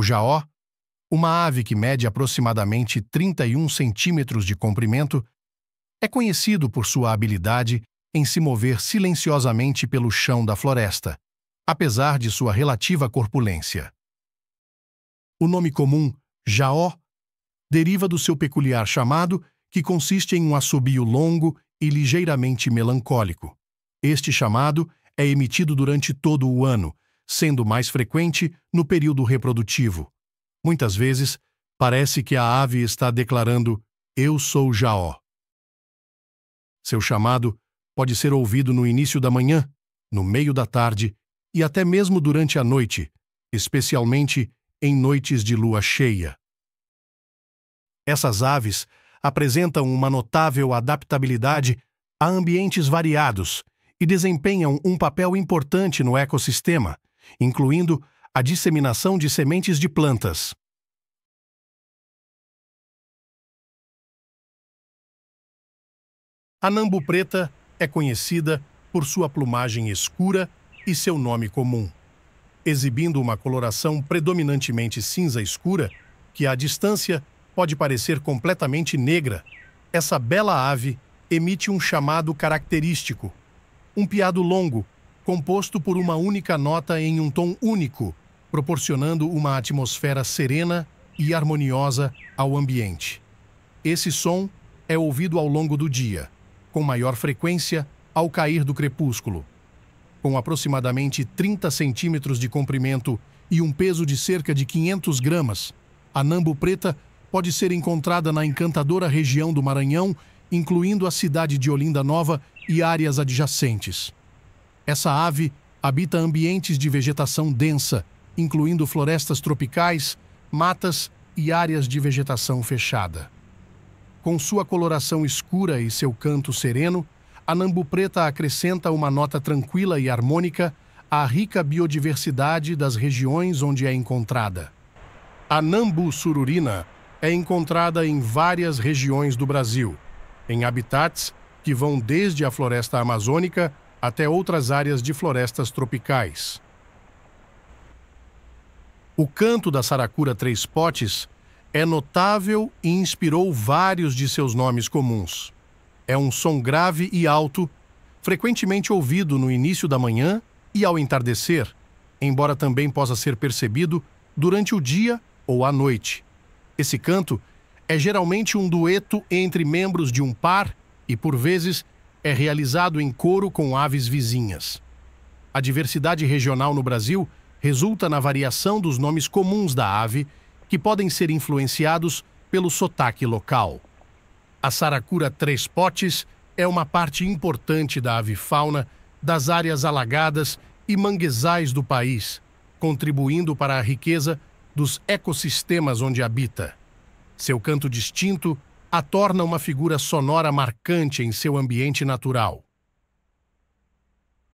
o jaó, uma ave que mede aproximadamente 31 centímetros de comprimento, é conhecido por sua habilidade em se mover silenciosamente pelo chão da floresta, apesar de sua relativa corpulência. O nome comum, jaó, deriva do seu peculiar chamado, que consiste em um assobio longo e ligeiramente melancólico. Este chamado é emitido durante todo o ano, sendo mais frequente no período reprodutivo. Muitas vezes, parece que a ave está declarando: Eu sou Jaó. Seu chamado pode ser ouvido no início da manhã, no meio da tarde e até mesmo durante a noite, especialmente em noites de lua cheia. Essas aves apresentam uma notável adaptabilidade a ambientes variados e desempenham um papel importante no ecossistema, incluindo a disseminação de sementes de plantas. A nambu preta é conhecida por sua plumagem escura e seu nome comum, exibindo uma coloração predominantemente cinza escura que à distância pode parecer completamente negra. Essa bela ave emite um chamado característico, um piado longo composto por uma única nota em um tom único, proporcionando uma atmosfera serena e harmoniosa ao ambiente. Esse som é ouvido ao longo do dia, com maior frequência ao cair do crepúsculo. Com aproximadamente 30 centímetros de comprimento e um peso de cerca de 500 gramas, a nambo preta pode ser encontrada na encantadora região do Maranhão, incluindo a cidade de Olinda Nova e áreas adjacentes. Essa ave habita ambientes de vegetação densa, incluindo florestas tropicais, matas e áreas de vegetação fechada. Com sua coloração escura e seu canto sereno, a nambu preta acrescenta uma nota tranquila e harmônica à rica biodiversidade das regiões onde é encontrada. A nambu sururina é encontrada em várias regiões do Brasil, em habitats que vão desde a floresta amazônica até outras áreas de florestas tropicais. O canto da saracura três potes é notável e inspirou vários de seus nomes comuns. É um som grave e alto, frequentemente ouvido no início da manhã e ao entardecer, embora também possa ser percebido durante o dia ou à noite. Esse canto é geralmente um dueto entre membros de um par e, por vezes, é realizado em couro com aves vizinhas. A diversidade regional no Brasil resulta na variação dos nomes comuns da ave, que podem ser influenciados pelo sotaque local. A saracura três potes é uma parte importante da avifauna das áreas alagadas e manguezais do país, contribuindo para a riqueza dos ecossistemas onde habita. Seu canto distinto a torna uma figura sonora marcante em seu ambiente natural.